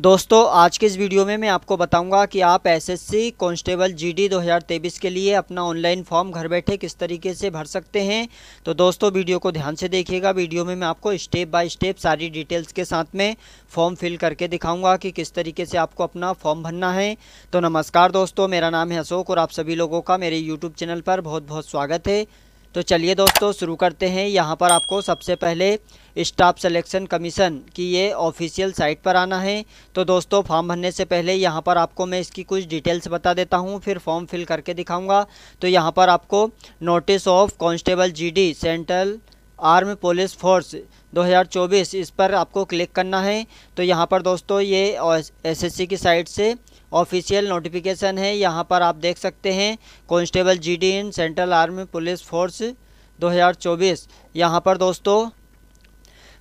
दोस्तों आज के इस वीडियो में मैं आपको बताऊंगा कि आप एसएससी कांस्टेबल जीडी 2023 के लिए अपना ऑनलाइन फॉर्म घर बैठे किस तरीके से भर सकते हैं तो दोस्तों वीडियो को ध्यान से देखिएगा वीडियो में मैं आपको स्टेप बाय स्टेप सारी डिटेल्स के साथ में फॉर्म फिल करके दिखाऊंगा कि किस तरीके से आपको अपना फॉर्म भरना है तो नमस्कार दोस्तों मेरा नाम है अशोक और आप सभी लोगों का मेरे यूट्यूब चैनल पर बहुत बहुत स्वागत है तो चलिए दोस्तों शुरू करते हैं यहाँ पर आपको सबसे पहले स्टाफ सिलेक्शन कमीशन की ये ऑफिशियल साइट पर आना है तो दोस्तों फॉर्म भरने से पहले यहाँ पर आपको मैं इसकी कुछ डिटेल्स बता देता हूँ फिर फॉर्म फिल करके दिखाऊंगा तो यहाँ पर आपको notice of constable GD central arm police force 2024 इस पर आपको क्लिक करना है तो यहाँ पर दोस्तों ये एसएससी की साइट से ऑफिशियल नोटिफिकेशन है यहाँ पर आप देख सकते हैं G D in central army police force 2024 यहाँ पर दोस्तों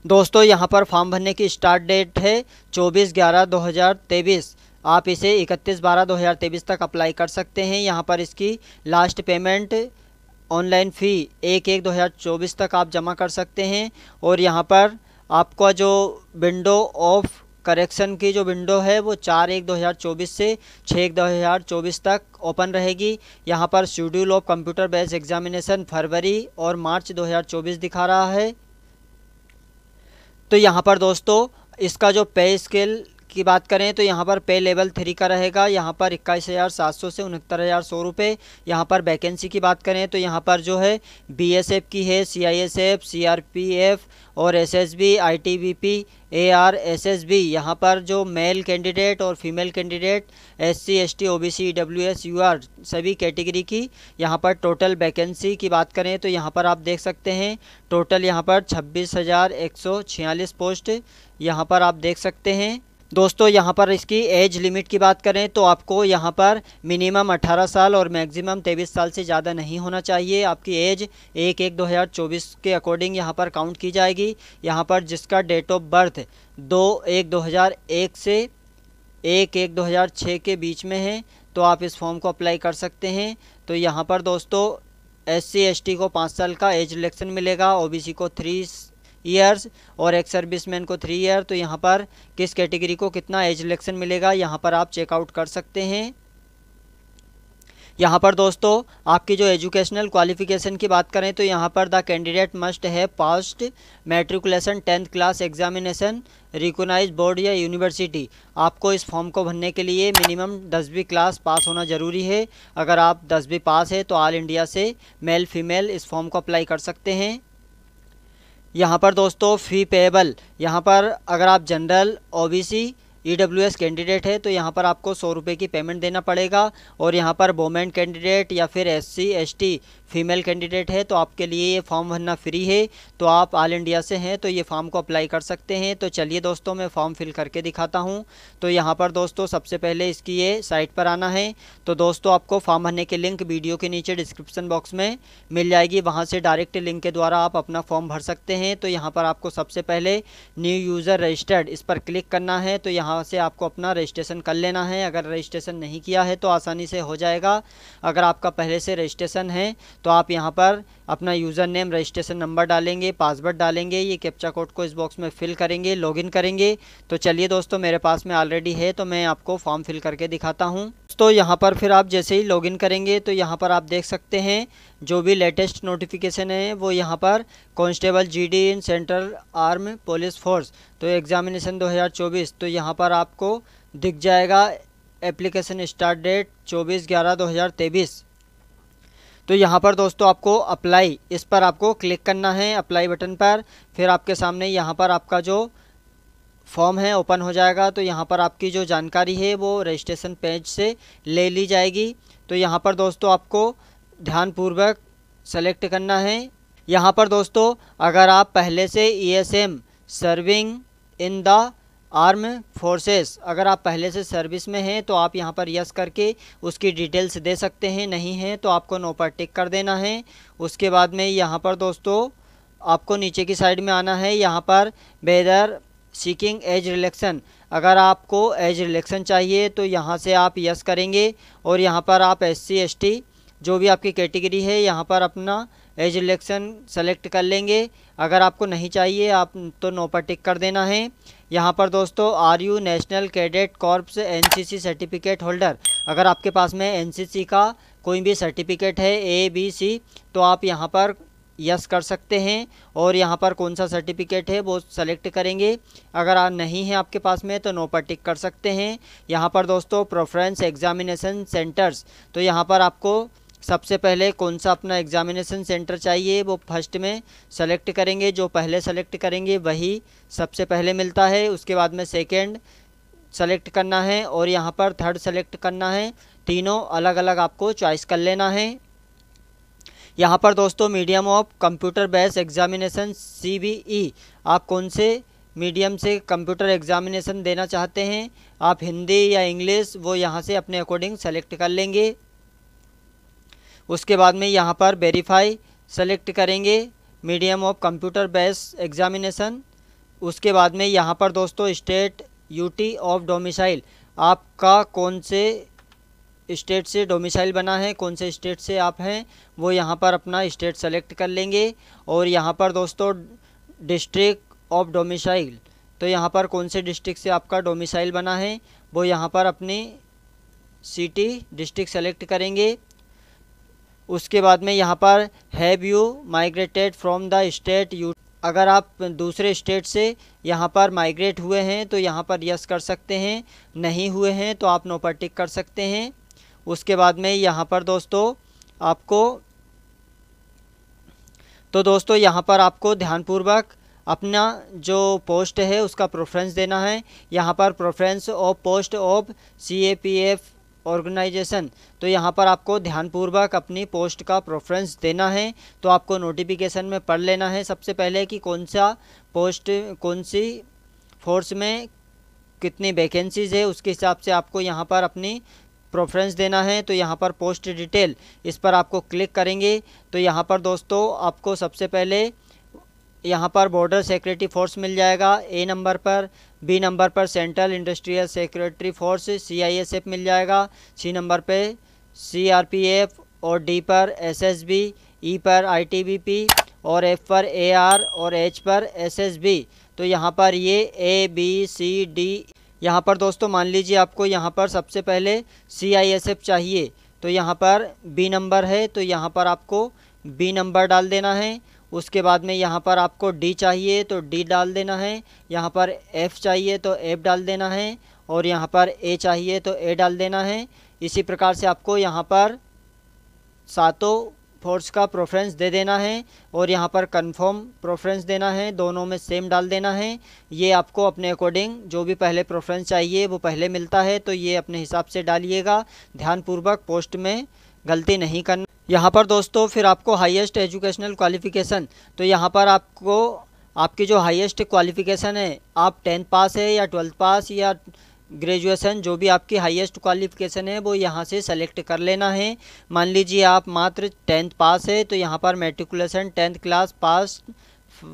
दोस्तों यहाँ पर फॉर्म भरने की स्टार्ट डेट है 24 ग्यारह 2023 आप इसे 31 बारह 2023 तक अप्लाई कर सकते हैं यहाँ पर इसकी लास्ट पेमेंट ऑनलाइन फ़ी एक एक दो हज़ार चौबीस तक आप जमा कर सकते हैं और यहाँ पर आपका जो विंडो ऑफ करेक्शन की जो विंडो है वो चार एक दो हज़ार चौबीस से छः एक दो हज़ार चौबीस तक ओपन रहेगी यहाँ पर schedule of computer base examination फरवरी और मार्च दो हज़ार चौबीस दिखा रहा है तो यहाँ पर दोस्तों इसका जो पे स्केल की बात करें तो यहाँ पर पे लेवल थ्री का रहेगा यहाँ पर इक्कीस हज़ार सात सौ से उनहत्तर हज़ार सौ रुपये यहाँ पर वैकेंसी की बात करें तो यहाँ पर जो है बीएसएफ की है सीआईएसएफ सीआरपीएफ और एसएसबी आईटीबीपी एआर एसएसबी यहाँ पर जो मेल कैंडिडेट और female candidate SC ST OBC EWS UR सभी कैटेगरी की यहाँ पर टोटल वैकेंसी की बात करें तो यहाँ पर आप देख सकते हैं टोटल यहाँ पर छब्बीस हज़ार एक सौ छियालीस पोस्ट यहाँ पर आप देख सकते हैं दोस्तों यहाँ पर इसकी एज लिमिट की बात करें तो आपको यहाँ पर मिनिमम 18 साल और मैक्सिमम 23 साल से ज़्यादा नहीं होना चाहिए आपकी एज एक एक 2024 के अकॉर्डिंग यहाँ पर काउंट की जाएगी यहाँ पर जिसका डेट ऑफ बर्थ दो एक 2001 से एक एक 2006 के बीच में है तो आप इस फॉर्म को अप्लाई कर सकते हैं तो यहाँ पर दोस्तों एस सी को पाँच साल का एज रिलेक्शन मिलेगा ओ को थ्री ईयर्स और एक सर्विसमैन को थ्री ईयर तो यहाँ पर किस कैटेगरी को कितना एज रिलेक्शन मिलेगा यहाँ पर आप चेकआउट कर सकते हैं यहाँ पर दोस्तों आपकी जो एजुकेशनल क्वालिफिकेशन की बात करें तो यहाँ पर the candidate must have passed matriculation tenth class examination recognise board या यूनिवर्सिटी आपको इस फॉर्म को भरने के लिए मिनिमम दसवीं क्लास पास होना ज़रूरी है अगर आप दसवीं पास है तो ऑल इंडिया से मेल फीमेल इस फॉर्म को अप्लाई कर सकते हैं यहाँ पर दोस्तों फ़ी पेबल यहाँ पर अगर आप general OBC E e candidate है तो यहाँ पर आपको सौ रुपये की पेमेंट देना पड़ेगा और यहाँ पर वोमेन कैंडिडेट या फिर एस सी फीमेल कैंडिडेट है तो आपके लिए ये फॉर्म भरना फ्री है तो आप ऑल इंडिया से हैं तो ये फॉर्म को अप्लाई कर सकते हैं तो चलिए दोस्तों मैं फॉर्म फिल करके दिखाता हूँ तो यहाँ पर दोस्तों सबसे पहले इसकी ये साइट पर आना है तो दोस्तों आपको फॉर्म भरने के लिंक वीडियो के नीचे डिस्क्रिप्सन बॉक्स में मिल जाएगी वहाँ से डायरेक्ट लिंक के द्वारा आप अपना फॉर्म भर सकते हैं तो यहाँ पर आपको सबसे पहले न्यू यूज़र रजिस्टर्ड इस पर क्लिक करना है तो यहाँ यहाँ से आपको अपना रजिस्ट्रेशन कर लेना है अगर रजिस्ट्रेशन नहीं किया है तो आसानी से हो जाएगा अगर आपका पहले से रजिस्ट्रेशन है तो आप यहाँ पर अपना यूज़र नेम रजिस्ट्रेशन नंबर डालेंगे पासवर्ड डालेंगे ये कैप्चा कोड को इस बॉक्स में फिल करेंगे लॉगिन करेंगे तो चलिए दोस्तों मेरे पास में ऑलरेडी है तो मैं आपको फॉर्म फिल करके दिखाता हूँ तो यहाँ पर फिर आप जैसे ही लॉगिन करेंगे तो यहाँ पर आप देख सकते हैं जो भी लेटेस्ट नोटिफिकेशन है वो यहाँ पर constable GD in central arm police force तो एग्ज़ामिनेशन 2024 तो यहाँ पर आपको दिख जाएगा एप्लीकेशन स्टार्ट डेट 24 ग्यारह 2023 तो यहाँ पर दोस्तों आपको अप्लाई इस पर आपको क्लिक करना है अप्लाई बटन पर फिर आपके सामने यहाँ पर आपका जो फॉर्म है ओपन हो जाएगा तो यहाँ पर आपकी जो जानकारी है वो रजिस्ट्रेशन पेज से ले ली जाएगी तो यहाँ पर दोस्तों आपको ध्यानपूर्वक सेलेक्ट करना है यहाँ पर दोस्तों अगर आप पहले से ESM serving in the arm forces अगर आप पहले से सर्विस में हैं तो आप यहां पर यस करके उसकी डिटेल्स दे सकते हैं नहीं हैं तो आपको नो पर टिक कर देना है उसके बाद में यहां पर दोस्तों आपको नीचे की साइड में आना है यहां पर बेदर सीकिंग एज रिलेक्शन अगर आपको एज रिलेक्शन चाहिए तो यहाँ से आप यस करेंगे और यहाँ पर आप एस सी जो भी आपकी कैटेगरी है यहाँ पर अपना एज इलेक्शन सेलेक्ट कर लेंगे अगर आपको नहीं चाहिए आप तो नो पर टिक कर देना है यहाँ पर दोस्तों are you national cadet corps NCC certificate holder अगर आपके पास में एनसीसी का कोई भी सर्टिफिकेट है ए बी सी तो आप यहाँ पर यस कर सकते हैं और यहाँ पर कौन सा सर्टिफिकेट है वो सेलेक्ट करेंगे अगर आ नहीं है आपके पास में तो नो पर टिक कर सकते हैं यहाँ पर दोस्तों प्रोफ्रेंस एग्जामिनेशन सेंटर्स तो यहाँ पर आपको सबसे पहले कौन सा अपना एग्ज़ामिनेशन सेंटर चाहिए वो फर्स्ट में सेलेक्ट करेंगे जो पहले सेलेक्ट करेंगे वही सबसे पहले मिलता है उसके बाद में सेकेंड सेलेक्ट करना है और यहाँ पर थर्ड सेलेक्ट करना है तीनों अलग अलग आपको चॉइस कर लेना है यहाँ पर दोस्तों medium of computer base examination सी आप कौन से मीडियम से कंप्यूटर एग्ज़ामिनेशन देना चाहते हैं आप हिंदी या इंग्लिश वो यहाँ से अपने अकॉर्डिंग सेलेक्ट कर लेंगे उसके बाद में यहाँ पर वेरीफाई सेलेक्ट करेंगे medium of computer base examination उसके बाद में यहाँ पर दोस्तों स्टेट यूटी ऑफ डोमिसाइल आपका कौन से स्टेट से डोमिसाइल बना है कौन से स्टेट से आप हैं वो यहाँ पर अपना स्टेट सेलेक्ट कर लेंगे और यहाँ पर दोस्तों डिस्ट्रिक्ट ऑफ डोमिसाइल तो यहाँ पर कौन से डिस्ट्रिक्ट से आपका डोमिसाइल बना है वो यहाँ पर अपनी सिटी डिस्ट्रिक्ट सेलेक्ट करेंगे उसके बाद में यहाँ पर have you migrated from the state you अगर आप दूसरे स्टेट से यहाँ पर माइग्रेट हुए हैं तो यहाँ पर यस कर सकते हैं नहीं हुए हैं तो आप नो पर टिक कर सकते हैं उसके बाद में यहाँ पर दोस्तों आपको तो दोस्तों यहाँ पर आपको ध्यानपूर्वक अपना जो पोस्ट है उसका प्रोफ्रेंस देना है यहाँ पर preference of post of C A P F organisation तो यहाँ पर आपको ध्यानपूर्वक अपनी पोस्ट का प्रोफ्रेंस देना है तो आपको नोटिफिकेशन में पढ़ लेना है सबसे पहले कि कौन सा पोस्ट कौन सी फोर्स में कितनी वैकेंसीज है उसके हिसाब से आपको यहाँ पर अपनी प्रोफ्रेंस देना है तो यहाँ पर पोस्ट डिटेल इस पर आपको क्लिक करेंगे तो यहाँ पर दोस्तों आपको सबसे पहले यहाँ पर बॉर्डर सिक्योरिटी फोर्स मिल जाएगा ए नंबर पर बी नंबर पर central industrial security force CISF मिल जाएगा सी नंबर पे सीआरपीएफ और डी पर एसएसबी ई e पर आईटीबीपी और एफ पर एआर और एच पर एसएसबी तो यहाँ पर ये ए बी सी डी यहाँ पर दोस्तों मान लीजिए आपको यहाँ पर सबसे पहले एफ चाहिए तो यहाँ पर बी नंबर है तो यहाँ पर आपको बी नंबर डाल देना है उसके बाद में यहाँ पर आपको डी चाहिए तो डी डाल देना है यहाँ पर एफ़ चाहिए तो एफ़ डाल देना है और यहाँ पर ए चाहिए तो ए डाल देना है इसी प्रकार से आपको यहाँ पर सातों फोर्स का प्रोफ्रेंस दे देना है और यहाँ पर कंफर्म प्रोफ्रेंस देना है दोनों में सेम डाल देना है ये आपको अपने अकॉर्डिंग जो भी पहले प्रोफ्रेंस चाहिए वो पहले मिलता है तो ये अपने हिसाब से डालिएगा ध्यानपूर्वक पोस्ट में गलती नहीं करना यहाँ पर दोस्तों फिर आपको हाईएस्ट एजुकेशनल क्वालिफ़िकेशन तो यहाँ पर आपको आपकी जो हाईएस्ट क्वालिफ़िकेशन है आप टेंथ पास है या ट्वेल्थ पास या ग्रेजुएशन जो भी आपकी हाईएस्ट क्वालिफ़िकेशन है वो यहाँ से सेलेक्ट कर लेना है मान लीजिए आप मात्र टेंथ पास है तो यहाँ पर matriculation tenth class pass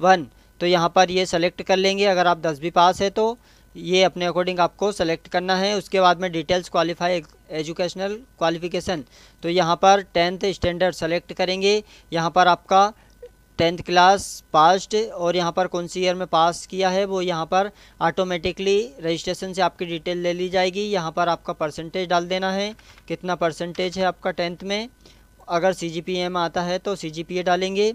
one तो यहाँ पर ये सेलेक्ट कर लेंगे अगर आप दसवीं पास है तो ये अपने अकॉर्डिंग आपको सेलेक्ट करना है उसके बाद में डिटेल्स क्वालिफाई एजुकेशनल क्वालिफिकेशन तो यहाँ पर टेंथ स्टैंडर्ड सेलेक्ट करेंगे यहाँ पर आपका टेंथ क्लास पास्ट और यहाँ पर कौन सी ईयर में पास किया है वो यहाँ पर ऑटोमेटिकली रजिस्ट्रेशन से आपकी डिटेल ले ली जाएगी यहाँ पर आपका परसेंटेज डाल देना है कितना परसेंटेज है आपका टेंथ में अगर सी जी पी ए में आता है तो सी जी पी ए डालेंगे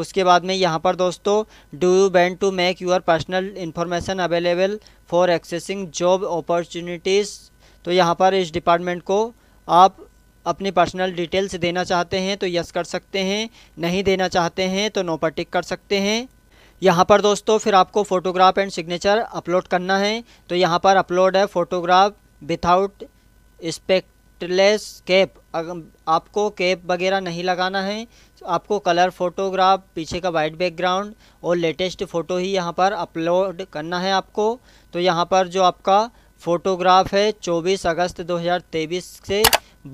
उसके बाद में यहाँ पर दोस्तों do you want to make your personal information available for accessing job opportunities तो यहाँ पर इस डिपार्टमेंट को आप अपनी पर्सनल डिटेल्स देना चाहते हैं तो यस कर सकते हैं नहीं देना चाहते हैं तो नो पर टिक कर सकते हैं यहाँ पर दोस्तों फिर आपको फ़ोटोग्राफ एंड सिग्नेचर अपलोड करना है तो यहाँ पर अपलोड है photograph without specs contact lens cap आपको कैप वगैरह नहीं लगाना है आपको कलर फोटोग्राफ पीछे का वाइट बैकग्राउंड और लेटेस्ट फ़ोटो ही यहाँ पर अपलोड करना है आपको तो यहाँ पर जो आपका फ़ोटोग्राफ है 24 अगस्त 2023 से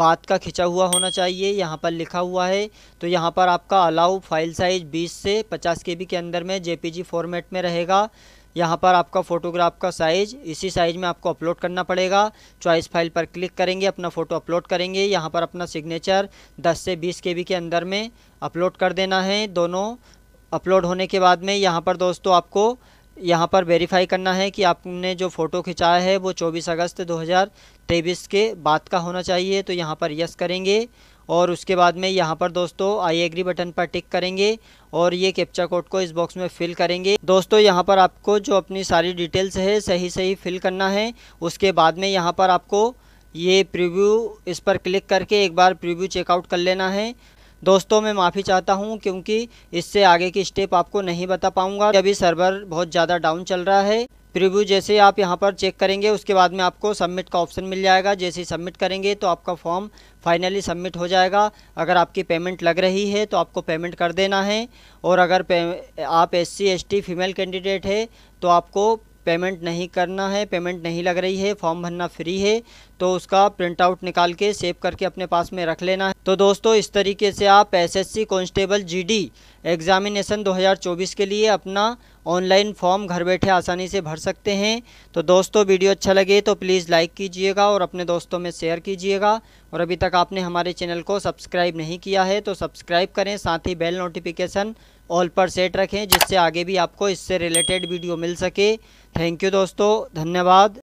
बात का खिंचा हुआ होना चाहिए यहाँ पर लिखा हुआ है तो यहाँ पर आपका अलाउ फाइल साइज़ 20 से 50 के के अंदर में जेपीजी फॉर्मेट में रहेगा यहाँ पर आपका फ़ोटोग्राफ का साइज़ इसी साइज़ में आपको अपलोड करना पड़ेगा चॉइस फाइल पर क्लिक करेंगे अपना फ़ोटो अपलोड करेंगे यहाँ पर अपना सिग्नेचर 10 से 20 के के अंदर में अपलोड कर देना है दोनों अपलोड होने के बाद में यहाँ पर दोस्तों आपको यहाँ पर वेरीफाई करना है कि आपने जो फ़ोटो खिंचाया है वो चौबीस अगस्त तेईस के बाद का होना चाहिए तो यहाँ पर यस करेंगे और उसके बाद में यहाँ पर दोस्तों आई एग्री बटन पर टिक करेंगे और ये कैप्चा कोड को इस बॉक्स में फिल करेंगे दोस्तों यहाँ पर आपको जो अपनी सारी डिटेल्स है सही सही फिल करना है उसके बाद में यहाँ पर आपको ये प्रीव्यू इस पर क्लिक करके एक बार प्रीव्यू चेकआउट कर लेना है दोस्तों मैं माफ़ी चाहता हूं क्योंकि इससे आगे की स्टेप आपको नहीं बता पाऊंगा अभी सर्वर बहुत ज़्यादा डाउन चल रहा है प्रिव्यू जैसे आप यहाँ पर चेक करेंगे उसके बाद में आपको सबमिट का ऑप्शन मिल जाएगा जैसे ही सबमिट करेंगे तो आपका फॉर्म फाइनली सबमिट हो जाएगा अगर आपकी पेमेंट लग रही है तो आपको पेमेंट कर देना है और अगर आप एस सी फीमेल कैंडिडेट है तो आपको पेमेंट नहीं करना है पेमेंट नहीं लग रही है फॉर्म भरना फ्री है तो उसका प्रिंट आउट निकाल के सेव करके अपने पास में रख लेना है तो दोस्तों इस तरीके से आप एसएससी कांस्टेबल जीडी एग्ज़ामिनेसन 2024 के लिए अपना ऑनलाइन फॉर्म घर बैठे आसानी से भर सकते हैं तो दोस्तों वीडियो अच्छा लगे तो प्लीज़ लाइक कीजिएगा और अपने दोस्तों में शेयर कीजिएगा और अभी तक आपने हमारे चैनल को सब्सक्राइब नहीं किया है तो सब्सक्राइब करें साथ ही बेल नोटिफिकेशन ऑल पर सेट रखें जिससे आगे भी आपको इससे रिलेटेड वीडियो मिल सके थैंक यू दोस्तों धन्यवाद